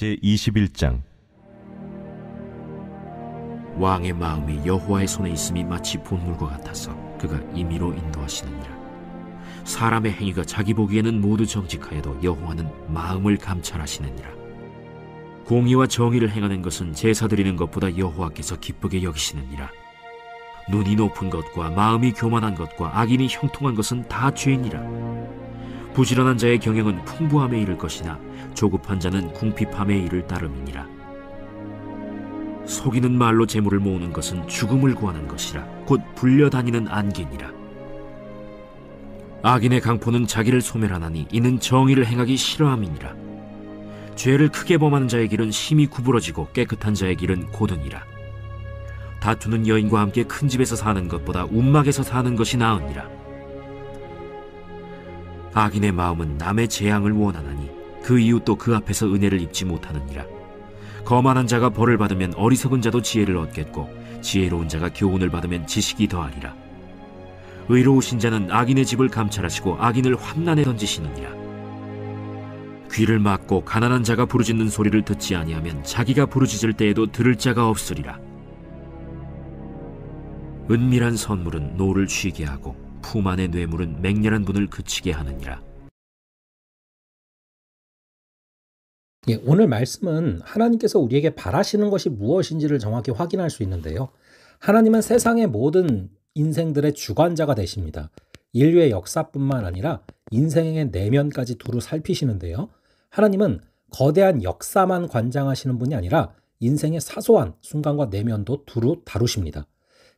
제21장 왕의 마음이 여호와의 손에 있음이 마치 본물과 같아서 그가 임의로 인도하시느니라 사람의 행위가 자기 보기에는 모두 정직하여도 여호와는 마음을 감찰하시느니라 공의와 정의를 행하는 것은 제사 드리는 것보다 여호와께서 기쁘게 여기시느니라 눈이 높은 것과 마음이 교만한 것과 악인이 형통한 것은 다 죄니라 부지런한 자의 경영은 풍부함에 이를 것이나 조급한 자는 궁핍함에 이를 따름이니라. 속이는 말로 재물을 모으는 것은 죽음을 구하는 것이라 곧 불려다니는 안개니라. 악인의 강포는 자기를 소멸하나니 이는 정의를 행하기 싫어함이니라. 죄를 크게 범하는 자의 길은 심히 구부러지고 깨끗한 자의 길은 고드이라 다투는 여인과 함께 큰 집에서 사는 것보다 움막에서 사는 것이 나으니라. 악인의 마음은 남의 재앙을 원하나니 그 이웃도 그 앞에서 은혜를 입지 못하느니라. 거만한 자가 벌을 받으면 어리석은 자도 지혜를 얻겠고 지혜로운 자가 교훈을 받으면 지식이 더하리라. 의로우신 자는 악인의 집을 감찰하시고 악인을 환난에 던지시느니라. 귀를 막고 가난한 자가 부르짖는 소리를 듣지 아니하면 자기가 부르짖을 때에도 들을 자가 없으리라. 은밀한 선물은 노를 쉬게 하고 품 안의 뇌물은 맹렬한 분을 그치게 하느니라. 예, 오늘 말씀은 하나님께서 우리에게 바라시는 것이 무엇인지를 정확히 확인할 수 있는데요. 하나님은 세상의 모든 인생들의 주관자가 되십니다. 인류의 역사뿐만 아니라 인생의 내면까지 두루 살피시는데요. 하나님은 거대한 역사만 관장하시는 분이 아니라 인생의 사소한 순간과 내면도 두루 다루십니다.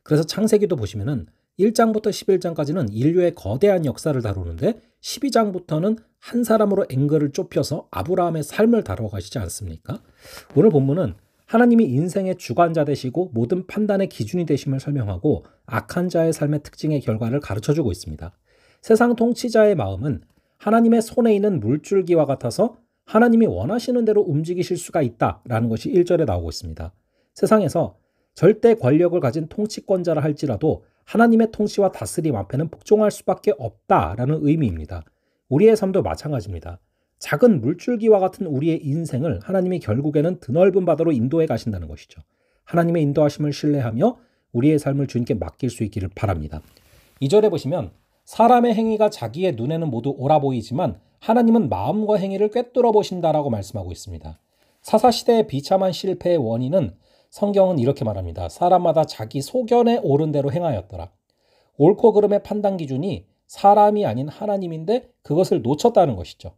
그래서 창세기도 보시면은 1장부터 11장까지는 인류의 거대한 역사를 다루는데 12장부터는 한 사람으로 앵글을 좁혀서 아브라함의 삶을 다루어가시지 않습니까? 오늘 본문은 하나님이 인생의 주관자 되시고 모든 판단의 기준이 되심을 설명하고 악한 자의 삶의 특징의 결과를 가르쳐 주고 있습니다. 세상 통치자의 마음은 하나님의 손에 있는 물줄기와 같아서 하나님이 원하시는 대로 움직이실 수가 있다라는 것이 1절에 나오고 있습니다. 세상에서 절대 권력을 가진 통치권자라 할지라도 하나님의 통치와 다스림 앞에는 복종할 수밖에 없다라는 의미입니다. 우리의 삶도 마찬가지입니다. 작은 물줄기와 같은 우리의 인생을 하나님이 결국에는 드넓은 바다로 인도해 가신다는 것이죠. 하나님의 인도하심을 신뢰하며 우리의 삶을 주님께 맡길 수 있기를 바랍니다. 2절에 보시면 사람의 행위가 자기의 눈에는 모두 오아 보이지만 하나님은 마음과 행위를 꿰뚫어 보신다라고 말씀하고 있습니다. 사사시대의 비참한 실패의 원인은 성경은 이렇게 말합니다. 사람마다 자기 소견에 옳은 대로 행하였더라. 옳고 그름의 판단 기준이 사람이 아닌 하나님인데 그것을 놓쳤다는 것이죠.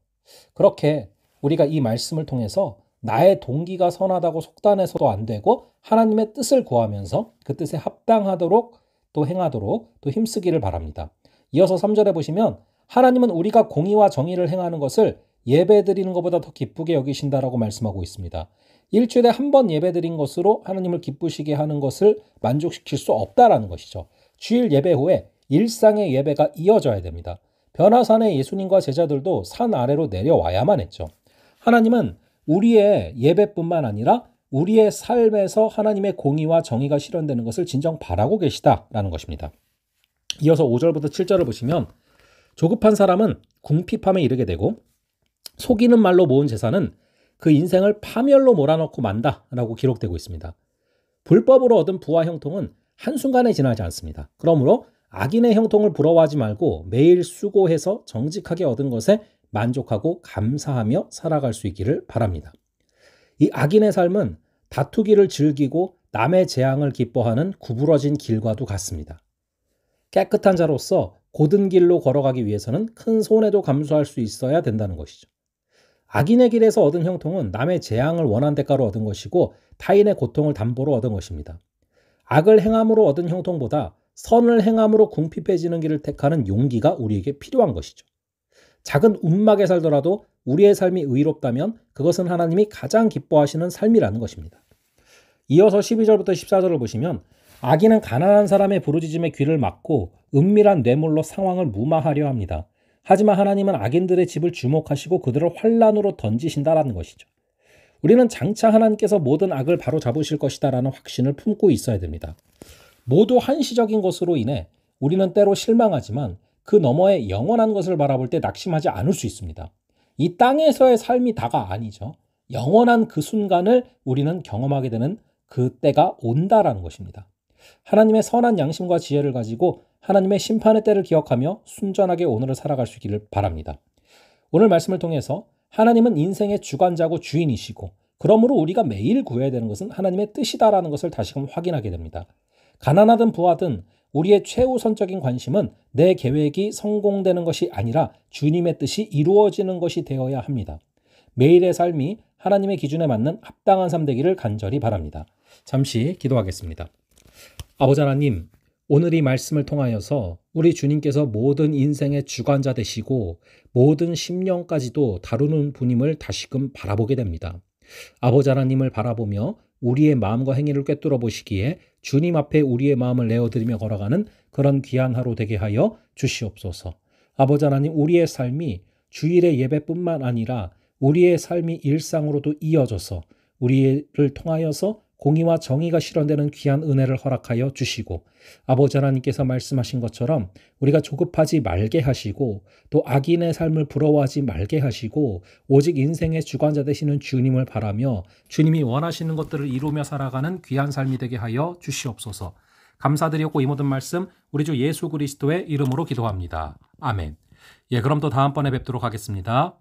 그렇게 우리가 이 말씀을 통해서 나의 동기가 선하다고 속단해서도 안 되고 하나님의 뜻을 구하면서 그 뜻에 합당하도록 또 행하도록 또 힘쓰기를 바랍니다. 이어서 3절에 보시면 하나님은 우리가 공의와 정의를 행하는 것을 예배 드리는 것보다 더 기쁘게 여기신다라고 말씀하고 있습니다. 일주일에 한 번 예배드린 것으로 하나님을 기쁘시게 하는 것을 만족시킬 수 없다라는 것이죠. 주일 예배 후에 일상의 예배가 이어져야 됩니다. 변화산의 예수님과 제자들도 산 아래로 내려와야만 했죠. 하나님은 우리의 예배뿐만 아니라 우리의 삶에서 하나님의 공의와 정의가 실현되는 것을 진정 바라고 계시다라는 것입니다. 이어서 5절부터 7절을 보시면 조급한 사람은 궁핍함에 이르게 되고 속이는 말로 모은 재산은 그 인생을 파멸로 몰아넣고 만다라고 기록되고 있습니다. 불법으로 얻은 부와 형통은 한순간에 지나지 않습니다. 그러므로 악인의 형통을 부러워하지 말고 매일 수고해서 정직하게 얻은 것에 만족하고 감사하며 살아갈 수 있기를 바랍니다. 이 악인의 삶은 다투기를 즐기고 남의 재앙을 기뻐하는 구부러진 길과도 같습니다. 깨끗한 자로서 고든 길로 걸어가기 위해서는 큰손에도 감수할 수 있어야 된다는 것이죠. 악인의 길에서 얻은 형통은 남의 재앙을 원한 대가로 얻은 것이고 타인의 고통을 담보로 얻은 것입니다. 악을 행함으로 얻은 형통보다 선을 행함으로 궁핍해지는 길을 택하는 용기가 우리에게 필요한 것이죠. 작은 움막에 살더라도 우리의 삶이 의롭다면 그것은 하나님이 가장 기뻐하시는 삶이라는 것입니다. 이어서 12절부터 14절을 보시면 악인은 가난한 사람의 부르짖음에 귀를 막고 은밀한 뇌물로 상황을 무마하려 합니다. 하지만 하나님은 악인들의 집을 주목하시고 그들을 환란으로 던지신다라는 것이죠. 우리는 장차 하나님께서 모든 악을 바로 잡으실 것이다라는 확신을 품고 있어야 됩니다. 모두 한시적인 것으로 인해 우리는 때로 실망하지만 그 너머의 영원한 것을 바라볼 때 낙심하지 않을 수 있습니다. 이 땅에서의 삶이 다가 아니죠. 영원한 그 순간을 우리는 경험하게 되는 그 때가 온다라는 것입니다. 하나님의 선한 양심과 지혜를 가지고 하나님의 심판의 때를 기억하며 순전하게 오늘을 살아갈 수 있기를 바랍니다. 오늘 말씀을 통해서 하나님은 인생의 주관자고 주인이시고 그러므로 우리가 매일 구해야 되는 것은 하나님의 뜻이다라는 것을 다시금 확인하게 됩니다. 가난하든 부하든 우리의 최우선적인 관심은 내 계획이 성공되는 것이 아니라 주님의 뜻이 이루어지는 것이 되어야 합니다. 매일의 삶이 하나님의 기준에 맞는 합당한 삶 되기를 간절히 바랍니다. 잠시 기도하겠습니다. 아버지 하나님, 오늘 이 말씀을 통하여서 우리 주님께서 모든 인생의 주관자 되시고 모든 심령까지도 다루는 분임을 다시금 바라보게 됩니다. 아버지 하나님을 바라보며 우리의 마음과 행위를 꿰뚫어 보시기에 주님 앞에 우리의 마음을 내어드리며 걸어가는 그런 귀한 하루 되게 하여 주시옵소서. 아버지 하나님 우리의 삶이 주일의 예배뿐만 아니라 우리의 삶이 일상으로도 이어져서 우리를 통하여서 공의와 정의가 실현되는 귀한 은혜를 허락하여 주시고 아버지 하나님께서 말씀하신 것처럼 우리가 조급하지 말게 하시고 또 악인의 삶을 부러워하지 말게 하시고 오직 인생의 주관자 되시는 주님을 바라며 주님이 원하시는 것들을 이루며 살아가는 귀한 삶이 되게 하여 주시옵소서. 감사드리고 이 모든 말씀 우리 주 예수 그리스도의 이름으로 기도합니다. 아멘. 예, 그럼 또 다음번에 뵙도록 하겠습니다.